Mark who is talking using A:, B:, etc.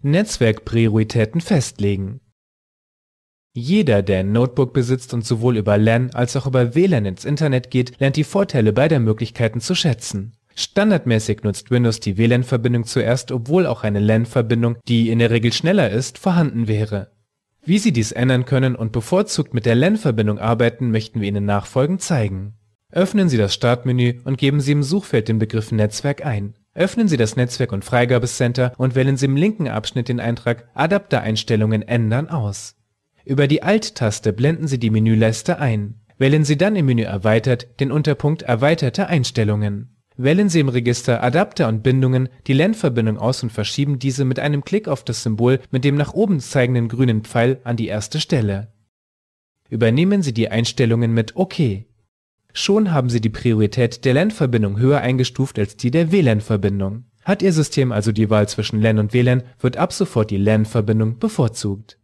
A: Netzwerkprioritäten festlegen. Jeder, der ein Notebook besitzt und sowohl über LAN als auch über WLAN ins Internet geht, lernt die Vorteile beider Möglichkeiten zu schätzen. Standardmäßig nutzt Windows die WLAN-Verbindung zuerst, obwohl auch eine LAN-Verbindung, die in der Regel schneller ist, vorhanden wäre. Wie Sie dies ändern können und bevorzugt mit der LAN-Verbindung arbeiten, möchten wir Ihnen nachfolgend zeigen. Öffnen Sie das Startmenü und geben Sie im Suchfeld den Begriff Netzwerk ein. Öffnen Sie das Netzwerk- und Freigabecenter und wählen Sie im linken Abschnitt den Eintrag Adaptereinstellungen ändern aus. Über die Alt-Taste blenden Sie die Menüleiste ein. Wählen Sie dann im Menü Erweitert den Unterpunkt Erweiterte Einstellungen. Wählen Sie im Register Adapter und Bindungen die LAN-Verbindung aus und verschieben diese mit einem Klick auf das Symbol mit dem nach oben zeigenden grünen Pfeil an die erste Stelle. Übernehmen Sie die Einstellungen mit OK. Schon haben sie die Priorität der LAN-Verbindung höher eingestuft als die der WLAN-Verbindung. Hat Ihr System also die Wahl zwischen LAN und WLAN, wird ab sofort die LAN-Verbindung bevorzugt